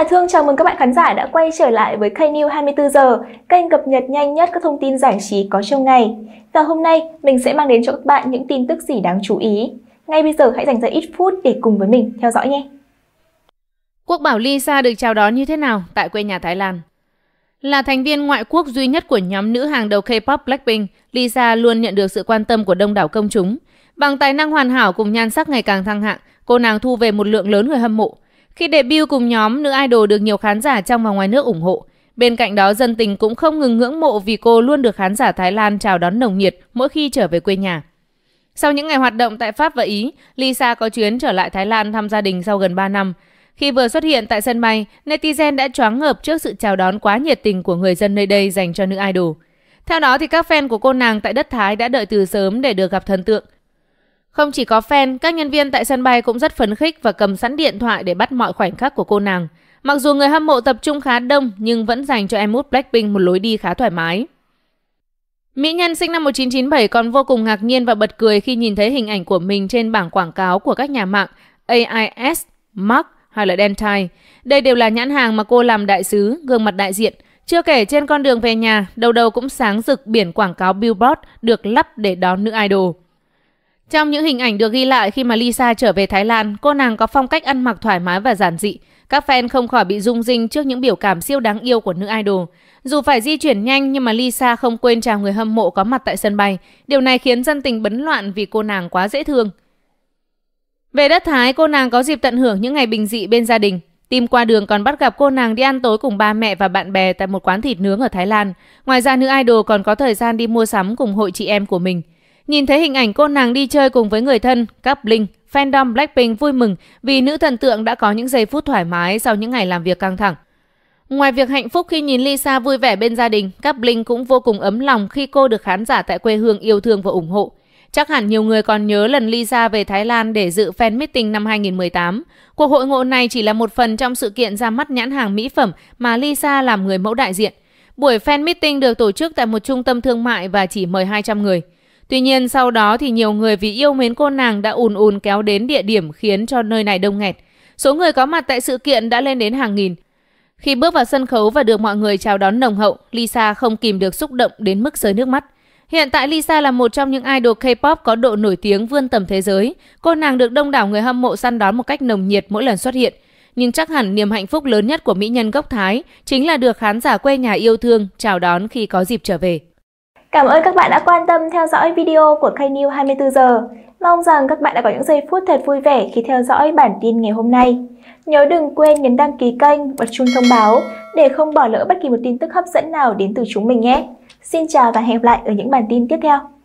Hải Thương chào mừng các bạn khán giả đã quay trở lại với kênh New 24 giờ, kênh cập nhật nhanh nhất các thông tin giải trí có trong ngày. Và hôm nay mình sẽ mang đến cho các bạn những tin tức gì đáng chú ý. Ngay bây giờ hãy dành ra ít phút để cùng với mình theo dõi nhé. Quốc bảo Lisa được chào đón như thế nào tại quê nhà Thái Lan? Là thành viên ngoại quốc duy nhất của nhóm nữ hàng đầu K-pop Blackpink, Lisa luôn nhận được sự quan tâm của đông đảo công chúng. Bằng tài năng hoàn hảo cùng nhan sắc ngày càng thăng hạng, cô nàng thu về một lượng lớn người hâm mộ. Khi debut cùng nhóm, nữ idol được nhiều khán giả trong và ngoài nước ủng hộ. Bên cạnh đó, dân tình cũng không ngừng ngưỡng mộ vì cô luôn được khán giả Thái Lan chào đón nồng nhiệt mỗi khi trở về quê nhà. Sau những ngày hoạt động tại Pháp và Ý, Lisa có chuyến trở lại Thái Lan thăm gia đình sau gần 3 năm. Khi vừa xuất hiện tại sân bay, netizen đã choáng ngợp trước sự chào đón quá nhiệt tình của người dân nơi đây dành cho nữ idol. Theo đó thì các fan của cô nàng tại đất Thái đã đợi từ sớm để được gặp thần tượng. Không chỉ có fan, các nhân viên tại sân bay cũng rất phấn khích và cầm sẵn điện thoại để bắt mọi khoảnh khắc của cô nàng. Mặc dù người hâm mộ tập trung khá đông nhưng vẫn dành cho em út Blackpink một lối đi khá thoải mái. Mỹ Nhân sinh năm 1997 còn vô cùng ngạc nhiên và bật cười khi nhìn thấy hình ảnh của mình trên bảng quảng cáo của các nhà mạng AIS, Mark hay là Dentine. Đây đều là nhãn hàng mà cô làm đại sứ, gương mặt đại diện. Chưa kể trên con đường về nhà, đầu đầu cũng sáng rực biển quảng cáo Billboard được lắp để đón nữ idol. Trong những hình ảnh được ghi lại khi mà Lisa trở về Thái Lan, cô nàng có phong cách ăn mặc thoải mái và giản dị. Các fan không khỏi bị rung rinh trước những biểu cảm siêu đáng yêu của nữ idol. Dù phải di chuyển nhanh nhưng mà Lisa không quên chào người hâm mộ có mặt tại sân bay. Điều này khiến dân tình bấn loạn vì cô nàng quá dễ thương. Về đất Thái, cô nàng có dịp tận hưởng những ngày bình dị bên gia đình. Tìm qua đường còn bắt gặp cô nàng đi ăn tối cùng ba mẹ và bạn bè tại một quán thịt nướng ở Thái Lan. Ngoài ra nữ idol còn có thời gian đi mua sắm cùng hội chị em của mình. Nhìn thấy hình ảnh cô nàng đi chơi cùng với người thân, các Blink, fandom Blackpink vui mừng vì nữ thần tượng đã có những giây phút thoải mái sau những ngày làm việc căng thẳng. Ngoài việc hạnh phúc khi nhìn Lisa vui vẻ bên gia đình, các Blink cũng vô cùng ấm lòng khi cô được khán giả tại quê hương yêu thương và ủng hộ. Chắc hẳn nhiều người còn nhớ lần Lisa về Thái Lan để dự fan meeting năm 2018. Cuộc hội ngộ này chỉ là một phần trong sự kiện ra mắt nhãn hàng mỹ phẩm mà Lisa làm người mẫu đại diện. Buổi fan meeting được tổ chức tại một trung tâm thương mại và chỉ mời 200 người. Tuy nhiên sau đó thì nhiều người vì yêu mến cô nàng đã ùn ùn kéo đến địa điểm khiến cho nơi này đông nghẹt. Số người có mặt tại sự kiện đã lên đến hàng nghìn. Khi bước vào sân khấu và được mọi người chào đón nồng hậu, Lisa không kìm được xúc động đến mức rơi nước mắt. Hiện tại Lisa là một trong những idol K-pop có độ nổi tiếng vươn tầm thế giới. Cô nàng được đông đảo người hâm mộ săn đón một cách nồng nhiệt mỗi lần xuất hiện. Nhưng chắc hẳn niềm hạnh phúc lớn nhất của mỹ nhân gốc Thái chính là được khán giả quê nhà yêu thương chào đón khi có dịp trở về. Cảm ơn các bạn đã quan tâm theo dõi video của kênh 24 giờ. Mong rằng các bạn đã có những giây phút thật vui vẻ khi theo dõi bản tin ngày hôm nay. Nhớ đừng quên nhấn đăng ký kênh, bật chuông thông báo để không bỏ lỡ bất kỳ một tin tức hấp dẫn nào đến từ chúng mình nhé. Xin chào và hẹn gặp lại ở những bản tin tiếp theo.